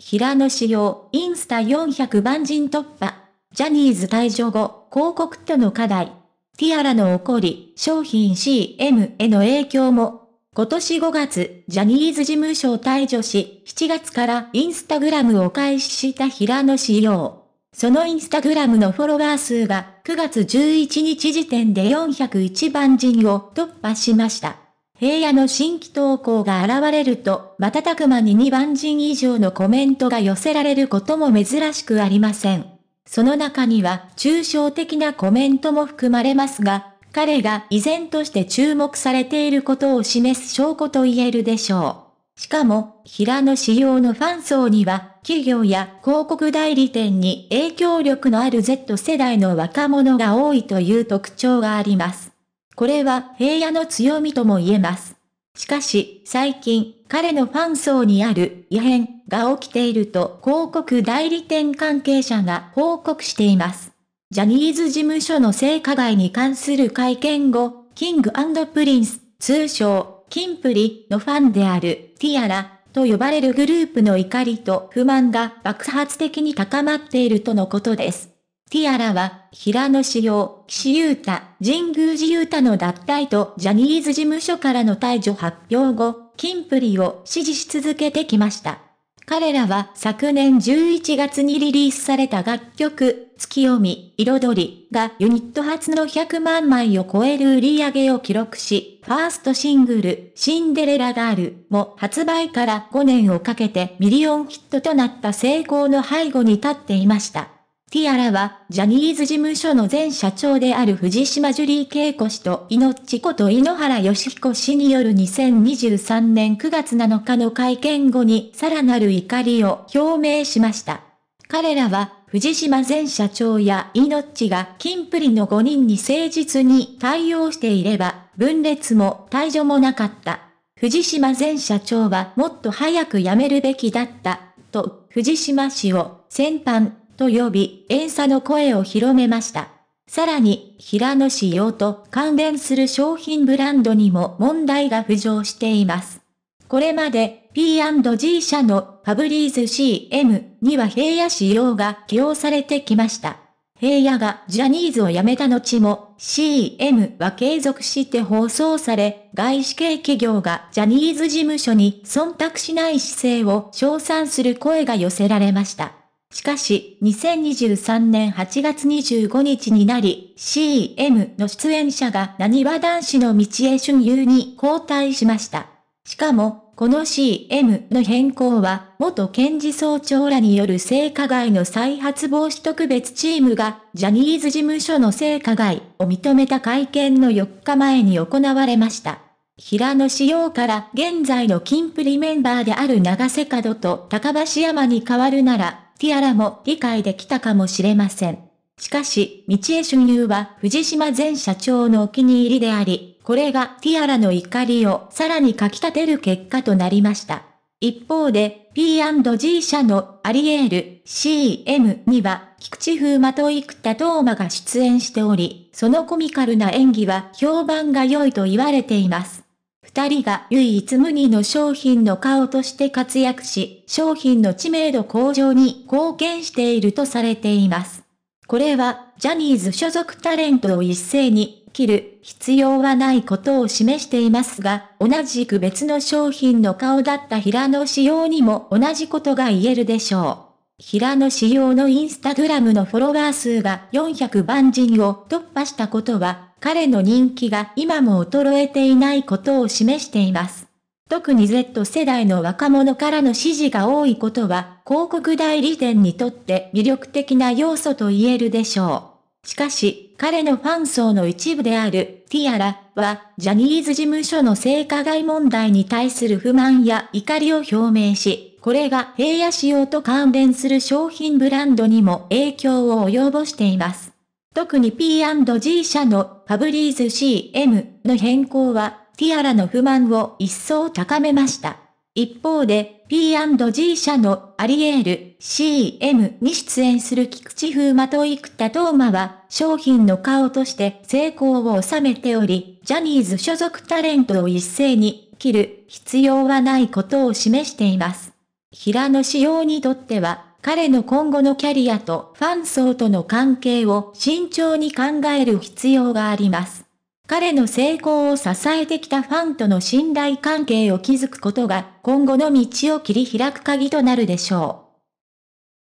平野紫耀、インスタ400万人突破。ジャニーズ退場後、広告との課題。ティアラの起こり、商品 CM への影響も。今年5月、ジャニーズ事務所を退場し、7月からインスタグラムを開始した平野紫耀。そのインスタグラムのフォロワー数が9月11日時点で401万人を突破しました。平野の新規投稿が現れると、瞬く間に2番人以上のコメントが寄せられることも珍しくありません。その中には、抽象的なコメントも含まれますが、彼が依然として注目されていることを示す証拠と言えるでしょう。しかも、平野仕様のファン層には、企業や広告代理店に影響力のある Z 世代の若者が多いという特徴があります。これは平野の強みとも言えます。しかし、最近、彼のファン層にある異変が起きていると広告代理店関係者が報告しています。ジャニーズ事務所の性加害に関する会見後、キングプリンス、通称、キンプリのファンであるティアラと呼ばれるグループの怒りと不満が爆発的に高まっているとのことです。ティアラは、平野志耀、岸優太、神宮寺優太の脱退とジャニーズ事務所からの退場発表後、キンプリを支持し続けてきました。彼らは昨年11月にリリースされた楽曲、月読み、彩りがユニット初の100万枚を超える売り上げを記録し、ファーストシングル、シンデレラガールも発売から5年をかけてミリオンヒットとなった成功の背後に立っていました。ティアラは、ジャニーズ事務所の前社長である藤島ジュリー恵子氏と命こと井ノ原義彦氏による2023年9月7日の会見後にさらなる怒りを表明しました。彼らは、藤島前社長や命が金プリの5人に誠実に対応していれば、分裂も退場もなかった。藤島前社長はもっと早く辞めるべきだった、と、藤島氏を、先般、と呼び、演奏の声を広めました。さらに、平野仕様と関連する商品ブランドにも問題が浮上しています。これまで P&G 社のファブリーズ CM には平野仕様が起用されてきました。平野がジャニーズを辞めた後も CM は継続して放送され、外資系企業がジャニーズ事務所に忖度しない姿勢を称賛する声が寄せられました。しかし、2023年8月25日になり、CM の出演者が何は男子の道へ春優に交代しました。しかも、この CM の変更は、元検事総長らによる性加害の再発防止特別チームが、ジャニーズ事務所の性加害を認めた会見の4日前に行われました。平野紫耀から現在の金プリメンバーである長瀬角と高橋山に変わるなら、ティアラも理解できたかもしれません。しかし、道江春優は藤島前社長のお気に入りであり、これがティアラの怒りをさらにかき立てる結果となりました。一方で、P&G 社のアリエール CM には、菊池風磨と生田斗真が出演しており、そのコミカルな演技は評判が良いと言われています。二人が唯一無二の商品の顔として活躍し、商品の知名度向上に貢献しているとされています。これは、ジャニーズ所属タレントを一斉に切る必要はないことを示していますが、同じく別の商品の顔だった平野仕様にも同じことが言えるでしょう。平野仕様のインスタグラムのフォロワー数が400万人を突破したことは、彼の人気が今も衰えていないことを示しています。特に Z 世代の若者からの支持が多いことは、広告代理店にとって魅力的な要素と言えるでしょう。しかし、彼のファン層の一部である、ティアラは、ジャニーズ事務所の性加害問題に対する不満や怒りを表明し、これが平野仕様と関連する商品ブランドにも影響を及ぼしています。特に P&G 社のパブリーズ CM の変更は、ティアラの不満を一層高めました。一方で、P&G 社のアリエール CM に出演する菊池風磨と生田斗真は、商品の顔として成功を収めており、ジャニーズ所属タレントを一斉に切る必要はないことを示しています。平野仕様にとっては、彼の今後のキャリアとファン層との関係を慎重に考える必要があります。彼の成功を支えてきたファンとの信頼関係を築くことが今後の道を切り開く鍵となるでしょう。